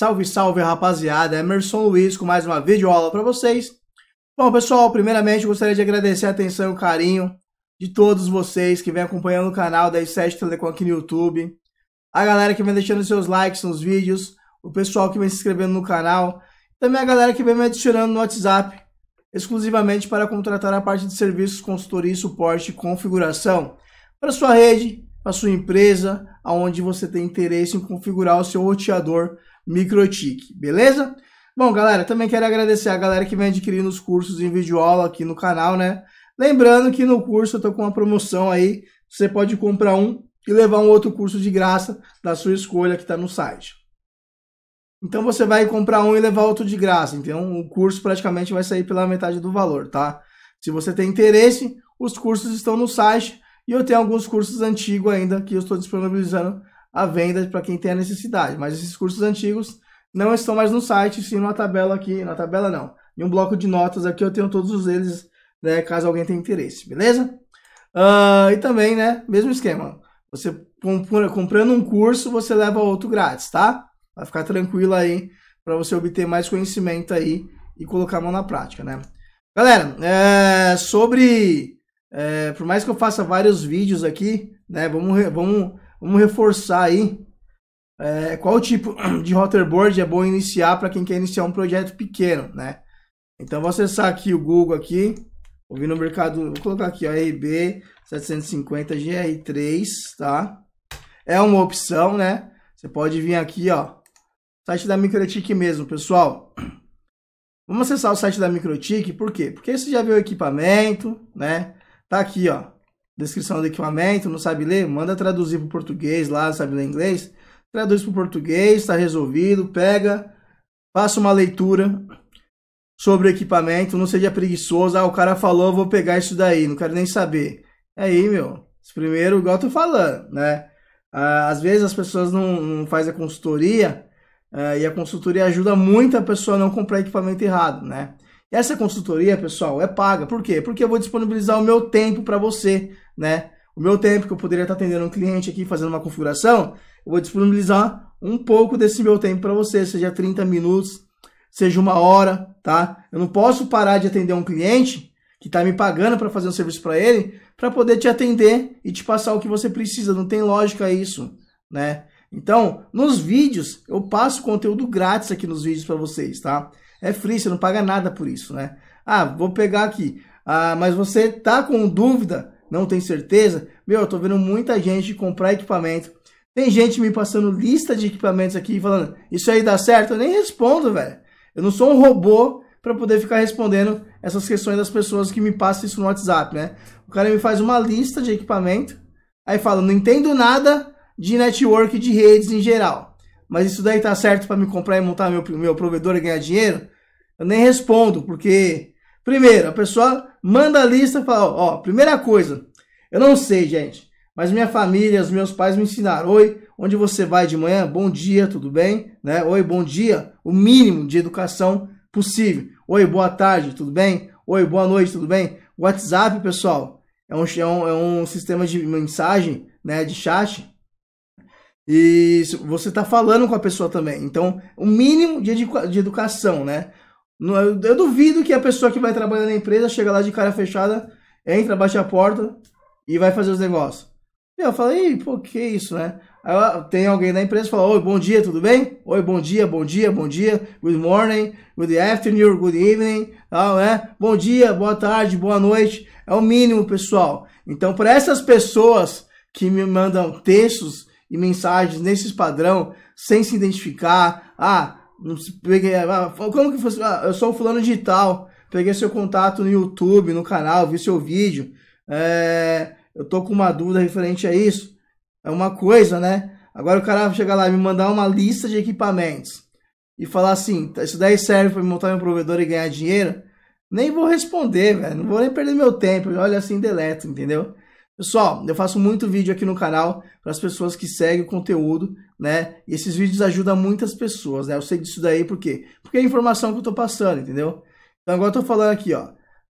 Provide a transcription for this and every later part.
Salve, salve, rapaziada! Emerson Luiz com mais uma videoaula para vocês. Bom, pessoal, primeiramente gostaria de agradecer a atenção e o carinho de todos vocês que vem acompanhando o canal da i7 Telecom aqui no YouTube, a galera que vem deixando seus likes nos vídeos, o pessoal que vem se inscrevendo no canal, também a galera que vem me adicionando no WhatsApp, exclusivamente para contratar a parte de serviços, consultoria, suporte e configuração para sua rede, para sua empresa, aonde você tem interesse em configurar o seu roteador MikroTik, beleza? Bom, galera, também quero agradecer a galera que vem adquirindo os cursos em videoaula aqui no canal, né? Lembrando que no curso eu tô com uma promoção aí, você pode comprar um e levar um outro curso de graça da sua escolha que está no site. Então você vai comprar um e levar outro de graça, então o curso praticamente vai sair pela metade do valor, tá? Se você tem interesse, os cursos estão no site, e eu tenho alguns cursos antigos ainda que eu estou disponibilizando à venda para quem tem a necessidade. Mas esses cursos antigos não estão mais no site, sim na tabela aqui. Na tabela não. Em um bloco de notas aqui eu tenho todos eles, né, caso alguém tenha interesse, beleza? Uh, e também, né, mesmo esquema. Você comprando um curso, você leva outro grátis, tá? Vai ficar tranquilo aí para você obter mais conhecimento aí e colocar a mão na prática, né? Galera, é, sobre é, por mais que eu faça vários vídeos aqui, né? Vamos, vamos, vamos reforçar aí é, qual tipo de hoverboard é bom iniciar para quem quer iniciar um projeto pequeno, né? Então vou acessar aqui o Google aqui, vou vir no mercado, vou colocar aqui ó, RB 750 GR3, tá? É uma opção, né? Você pode vir aqui, ó, site da Microtik mesmo, pessoal. Vamos acessar o site da Microtik, por quê? Porque você já viu o equipamento, né? Tá aqui, ó. Descrição do equipamento, não sabe ler? Manda traduzir para português lá, sabe ler inglês? Traduz para português, está resolvido. Pega, faça uma leitura sobre o equipamento, não seja preguiçoso. Ah, o cara falou, vou pegar isso daí, não quero nem saber. é Aí, meu, primeiro, igual eu tô falando, né? Ah, às vezes as pessoas não, não fazem a consultoria eh, e a consultoria ajuda muito a pessoa a não comprar equipamento errado, né? Essa consultoria, pessoal, é paga. Por quê? Porque eu vou disponibilizar o meu tempo para você, né? O meu tempo que eu poderia estar tá atendendo um cliente aqui, fazendo uma configuração, eu vou disponibilizar um pouco desse meu tempo para você, seja 30 minutos, seja uma hora, tá? Eu não posso parar de atender um cliente que está me pagando para fazer um serviço para ele, para poder te atender e te passar o que você precisa. Não tem lógica isso, né? Então, nos vídeos, eu passo conteúdo grátis aqui nos vídeos para vocês, tá? É free, você não paga nada por isso, né? Ah, vou pegar aqui. Ah, mas você tá com dúvida, não tem certeza? Meu, eu tô vendo muita gente comprar equipamento. Tem gente me passando lista de equipamentos aqui falando, isso aí dá certo? Eu nem respondo, velho. Eu não sou um robô para poder ficar respondendo essas questões das pessoas que me passam isso no WhatsApp, né? O cara me faz uma lista de equipamento, aí fala, não entendo nada de network de redes em geral mas isso daí tá certo para me comprar e montar meu, meu provedor e ganhar dinheiro? Eu nem respondo, porque, primeiro, a pessoa manda a lista e fala, ó, primeira coisa, eu não sei, gente, mas minha família, os meus pais me ensinaram, oi, onde você vai de manhã? Bom dia, tudo bem? Né? Oi, bom dia, o mínimo de educação possível. Oi, boa tarde, tudo bem? Oi, boa noite, tudo bem? WhatsApp, pessoal, é um, é um, é um sistema de mensagem, né, de chat, e você está falando com a pessoa também. Então, o mínimo de, educa de educação, né? Eu, é, eu duvido que a pessoa que vai trabalhar na empresa chega lá de cara fechada, entra, bate a porta e vai fazer os negócios. Eu falei, pô, que isso, né? Aí tem alguém na empresa que fala, oi, bom dia, tudo bem? Oi, bom dia, bom dia, bom dia, good morning, good afternoon, good evening, tal, né? Bom dia, boa tarde, boa noite, é o mínimo, pessoal. Então, para essas pessoas que me mandam textos e mensagens nesses padrão, sem se identificar. Ah, não se peguei. Ah, como que fosse? Ah, eu sou o fulano digital. Peguei seu contato no YouTube, no canal, vi seu vídeo. É, eu tô com uma dúvida referente a isso. É uma coisa, né? Agora o cara chegar lá e me mandar uma lista de equipamentos e falar assim: tá, isso daí serve para montar meu provedor e ganhar dinheiro. Nem vou responder, velho. Não vou nem perder meu tempo. Olha assim, deleto, entendeu? Pessoal, eu faço muito vídeo aqui no canal para as pessoas que seguem o conteúdo, né? E esses vídeos ajudam muitas pessoas, né? Eu sei disso daí por quê? Porque é a informação que eu estou passando, entendeu? Então agora eu tô falando aqui, ó.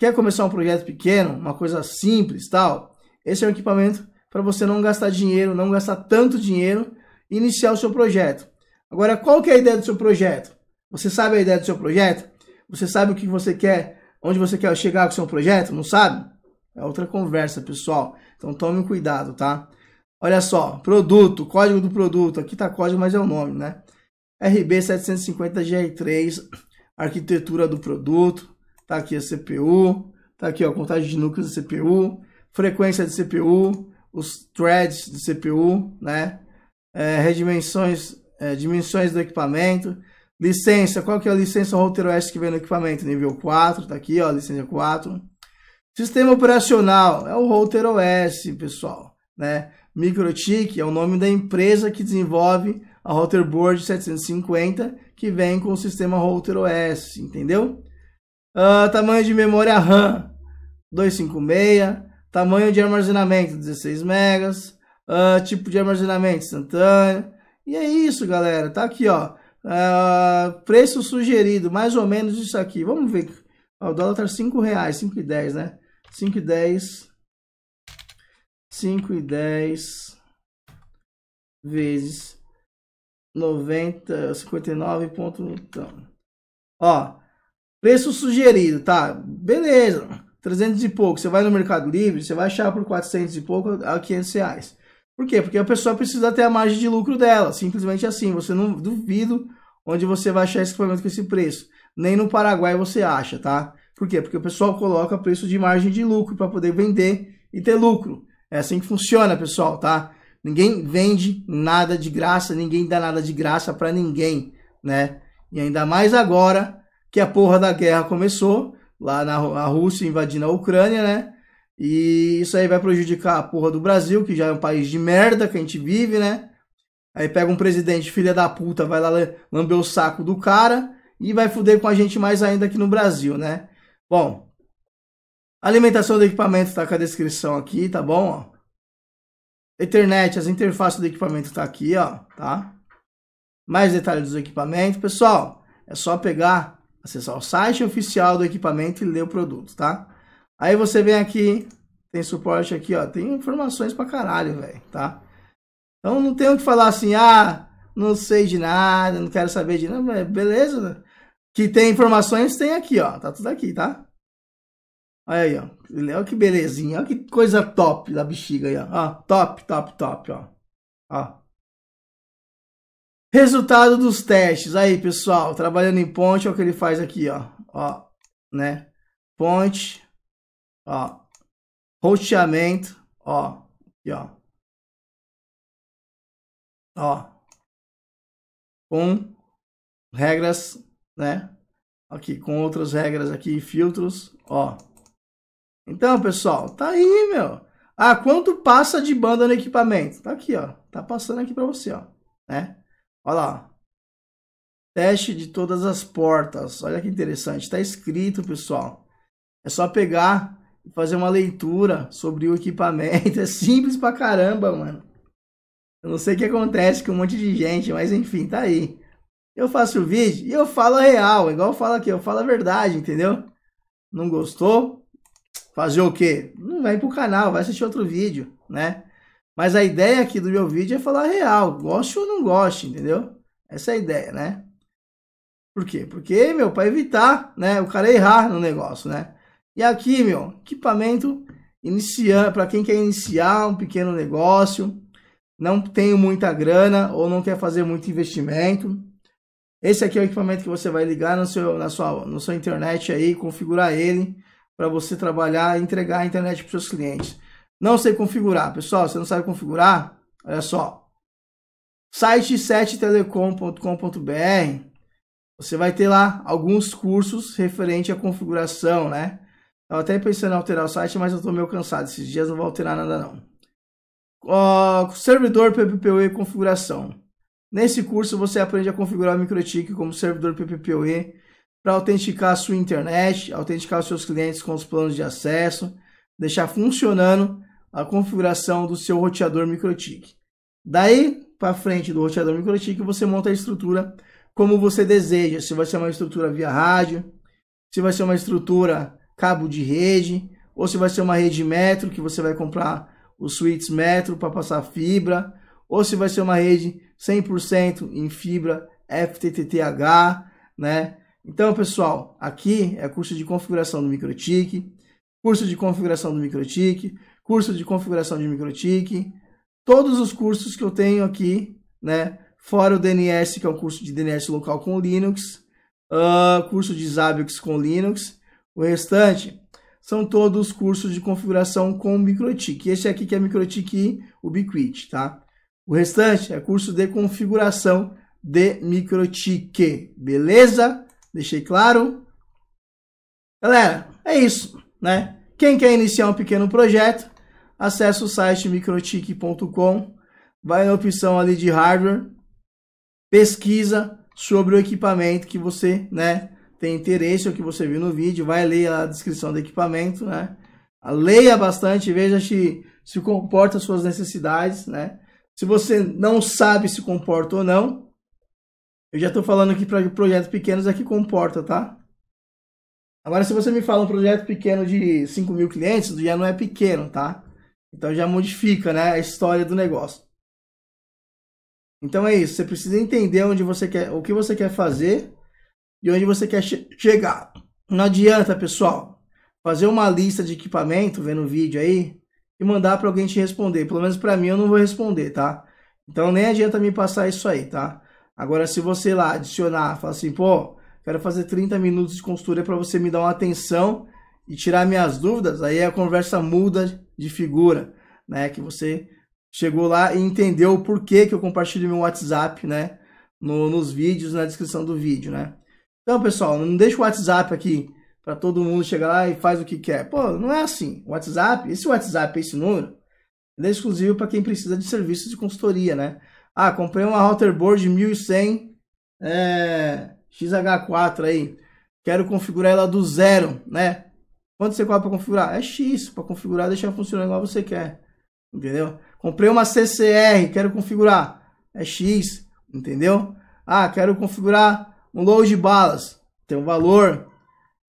Quer começar um projeto pequeno, uma coisa simples, tal? Esse é um equipamento para você não gastar dinheiro, não gastar tanto dinheiro e iniciar o seu projeto. Agora, qual que é a ideia do seu projeto? Você sabe a ideia do seu projeto? Você sabe o que você quer, onde você quer chegar com o seu projeto? Não sabe? É outra conversa, pessoal. Então tome cuidado, tá? Olha só, produto, código do produto. Aqui tá código, mas é o nome, né? RB750GR3, arquitetura do produto. Tá aqui a CPU, tá aqui ó, a contagem de núcleos da CPU, frequência de CPU, os threads de CPU, né? É, redimensões, é, dimensões do equipamento, licença, qual que é a licença router OS que vem no equipamento? Nível 4, tá aqui, ó, licença 4. Sistema operacional é o router OS, pessoal, né? MicroTik é o nome da empresa que desenvolve a router board 750 que vem com o sistema router OS, entendeu? Uh, tamanho de memória RAM 256, tamanho de armazenamento 16 megas, uh, tipo de armazenamento instantâneo. E é isso, galera. Tá aqui, ó. Uh, preço sugerido, mais ou menos isso aqui. Vamos ver. O dólar tá 5 reais, 5,10, né? 5 e 10. 5 e 10 vezes 90, 59 então. Ó, preço sugerido, tá? Beleza, 300 e pouco. Você vai no Mercado Livre, você vai achar por 400 e pouco a 500 reais. Por quê? Porque a pessoa precisa ter a margem de lucro dela, simplesmente assim. Você não duvido onde você vai achar esse equipamento com esse preço. Nem no Paraguai você acha, tá? Por quê? Porque o pessoal coloca preço de margem de lucro para poder vender e ter lucro. É assim que funciona, pessoal, tá? Ninguém vende nada de graça, ninguém dá nada de graça para ninguém, né? E ainda mais agora que a porra da guerra começou, lá na a Rússia invadindo a Ucrânia, né? E isso aí vai prejudicar a porra do Brasil, que já é um país de merda que a gente vive, né? Aí pega um presidente filha da puta, vai lá lamber o saco do cara e vai fuder com a gente mais ainda aqui no Brasil, né? Bom, a alimentação do equipamento está com a descrição aqui, tá bom? Internet, as interfaces do equipamento está aqui, ó, tá? Mais detalhes do equipamento. Pessoal, é só pegar, acessar o site oficial do equipamento e ler o produto, tá? Aí você vem aqui, tem suporte aqui, ó, tem informações pra caralho, velho, tá? Então não tem o que falar assim, ah, não sei de nada, não quero saber de nada, beleza, né? que tem informações, tem aqui, ó. Tá tudo aqui, tá? Olha aí, ó. Olha que belezinha. Olha que coisa top da bexiga aí, ó. ó top, top, top, ó. ó. Resultado dos testes. Aí, pessoal. Trabalhando em ponte, olha é o que ele faz aqui, ó. Ó, né? Ponte. Ó. Roteamento. Ó. Aqui, ó. Ó. Com regras né? Aqui, com outras regras aqui, filtros, ó. Então, pessoal, tá aí, meu. Ah, quanto passa de banda no equipamento? Tá aqui, ó. Tá passando aqui para você, ó. Né? Olha lá, Teste de todas as portas. Olha que interessante. Tá escrito, pessoal. É só pegar e fazer uma leitura sobre o equipamento. É simples pra caramba, mano. Eu não sei o que acontece com um monte de gente, mas enfim, tá aí. Eu faço o vídeo e eu falo a real, igual eu falo aqui, eu falo a verdade, entendeu? Não gostou? Fazer o quê? Não vai pro canal, vai assistir outro vídeo, né? Mas a ideia aqui do meu vídeo é falar a real, goste ou não goste, entendeu? Essa é a ideia, né? Por quê? Porque, meu, para evitar, né, o cara errar no negócio, né? E aqui, meu, equipamento iniciando, para quem quer iniciar um pequeno negócio, não tem muita grana ou não quer fazer muito investimento, esse aqui é o equipamento que você vai ligar no seu, na sua, no seu internet aí, configurar ele para você trabalhar e entregar a internet para seus clientes. Não sei configurar, pessoal. Você não sabe configurar? Olha só. Site 7telecom.com.br. Você vai ter lá alguns cursos referente à configuração, né? Eu até pensando em alterar o site, mas eu estou meio cansado. Esses dias não vou alterar nada não. Uh, servidor PPPoE configuração. Nesse curso você aprende a configurar o MicroTik como servidor PPPoE para autenticar a sua internet, autenticar os seus clientes com os planos de acesso, deixar funcionando a configuração do seu roteador MicroTik. Daí para frente do roteador MicroTik você monta a estrutura como você deseja, se vai ser uma estrutura via rádio, se vai ser uma estrutura cabo de rede, ou se vai ser uma rede metro que você vai comprar os suítes metro para passar fibra, ou se vai ser uma rede 100% em fibra FTTTH, né? Então, pessoal, aqui é curso de configuração do MikroTik, curso de configuração do MikroTik, curso de configuração de MikroTik, todos os cursos que eu tenho aqui, né? Fora o DNS, que é o um curso de DNS local com Linux, uh, curso de Zabbix com Linux, o restante são todos cursos de configuração com MikroTik. Esse aqui que é MikroTik Ubiquiti, tá? O restante é curso de configuração de microtique, beleza? Deixei claro? Galera, é isso, né? Quem quer iniciar um pequeno projeto, acessa o site microtique.com, vai na opção ali de hardware, pesquisa sobre o equipamento que você, né, tem interesse ou que você viu no vídeo, vai ler a descrição do equipamento, né? Leia bastante, veja se se comporta as suas necessidades, né? Se você não sabe se comporta ou não, eu já estou falando aqui para projetos pequenos é que comporta, tá? Agora, se você me fala um projeto pequeno de 5 mil clientes, já não é pequeno, tá? Então já modifica né, a história do negócio. Então é isso, você precisa entender onde você quer, o que você quer fazer e onde você quer che chegar. Não adianta, pessoal, fazer uma lista de equipamento, vendo o vídeo aí, e mandar para alguém te responder. Pelo menos para mim eu não vou responder, tá? Então nem adianta me passar isso aí, tá? Agora se você lá adicionar, falar assim, pô, quero fazer 30 minutos de consultoria para você me dar uma atenção e tirar minhas dúvidas, aí a conversa muda de figura, né? Que você chegou lá e entendeu o porquê que eu compartilho meu WhatsApp, né? No, nos vídeos, na descrição do vídeo, né? Então, pessoal, não deixa o WhatsApp aqui para todo mundo chegar lá e faz o que quer. Pô, não é assim. O WhatsApp, esse WhatsApp, esse número, ele é exclusivo para quem precisa de serviços de consultoria, né? Ah, comprei uma router board 1100 é, XH4 aí. Quero configurar ela do zero, né? Quanto você cobra para configurar? É X, para configurar deixar funcionando igual você quer. Entendeu? Comprei uma CCR, quero configurar. É X, entendeu? Ah, quero configurar um load de balas. Tem um valor,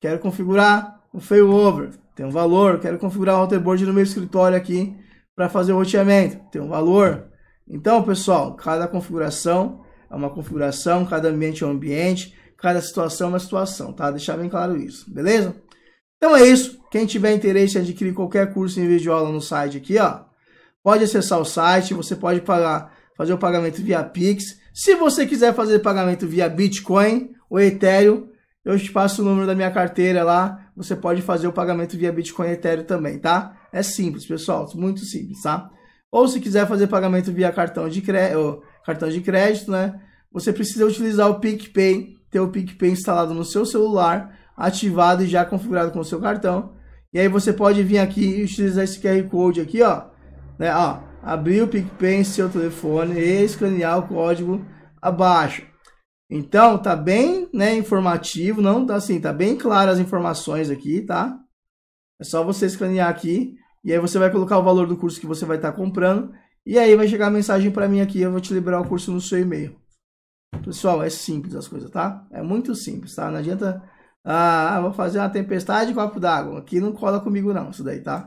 Quero configurar um failover, tem um valor. Quero configurar o routerboard no meu escritório aqui para fazer o roteamento, tem um valor. Então, pessoal, cada configuração é uma configuração, cada ambiente é um ambiente, cada situação é uma situação, tá? Deixar bem claro isso, beleza? Então é isso. Quem tiver interesse em adquirir qualquer curso em vídeo aula no site aqui, ó, pode acessar o site, você pode pagar, fazer o pagamento via Pix. Se você quiser fazer pagamento via Bitcoin ou Ethereum, eu te passo o número da minha carteira lá, você pode fazer o pagamento via Bitcoin Ethereum também, tá? É simples, pessoal, muito simples, tá? Ou se quiser fazer pagamento via cartão de, cre... cartão de crédito, né? Você precisa utilizar o PicPay, ter o PicPay instalado no seu celular, ativado e já configurado com o seu cartão. E aí você pode vir aqui e utilizar esse QR Code aqui, ó. Né? ó abrir o PicPay em seu telefone e escanear o código abaixo. Então, tá bem né, informativo, não tá assim, tá bem claro as informações aqui, tá? É só você escanear aqui e aí você vai colocar o valor do curso que você vai estar tá comprando e aí vai chegar a mensagem para mim aqui, eu vou te liberar o curso no seu e-mail. Pessoal, é simples as coisas, tá? É muito simples, tá? Não adianta, ah, ah vou fazer uma tempestade de copo d'água. Aqui não cola comigo não, isso daí, tá?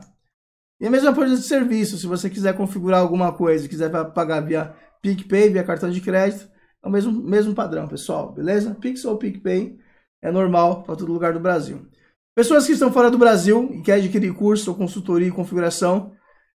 E a mesma coisa de serviço, se você quiser configurar alguma coisa, quiser pagar via PicPay, via cartão de crédito, é o mesmo, mesmo padrão, pessoal, beleza? Pixel ou PicPay é normal para todo lugar do Brasil. Pessoas que estão fora do Brasil e querem adquirir curso ou consultoria e configuração,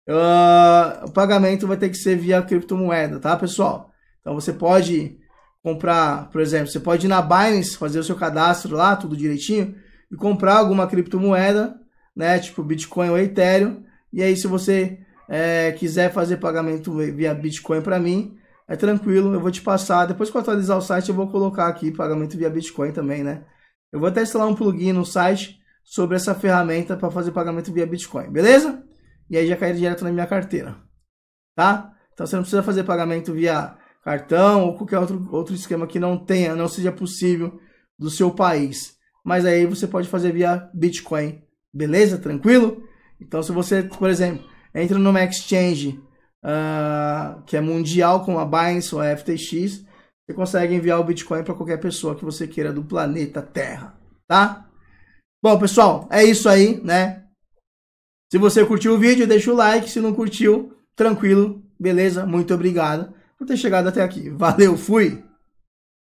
uh, o pagamento vai ter que ser via criptomoeda, tá, pessoal? Então você pode comprar, por exemplo, você pode ir na Binance, fazer o seu cadastro lá, tudo direitinho, e comprar alguma criptomoeda, né, tipo Bitcoin ou Ethereum, e aí se você é, quiser fazer pagamento via Bitcoin para mim, é tranquilo, eu vou te passar. Depois que eu atualizar o site, eu vou colocar aqui pagamento via Bitcoin também, né? Eu vou até instalar um plugin no site sobre essa ferramenta para fazer pagamento via Bitcoin, beleza? E aí já cai direto na minha carteira, tá? Então você não precisa fazer pagamento via cartão ou qualquer outro, outro esquema que não tenha, não seja possível do seu país. Mas aí você pode fazer via Bitcoin, beleza? Tranquilo? Então se você, por exemplo, entra numa exchange uh, que é mundial, como a Binance ou a FTX, você consegue enviar o Bitcoin para qualquer pessoa que você queira do planeta Terra, tá? Bom, pessoal, é isso aí, né? Se você curtiu o vídeo, deixa o like. Se não curtiu, tranquilo, beleza? Muito obrigado por ter chegado até aqui. Valeu, fui!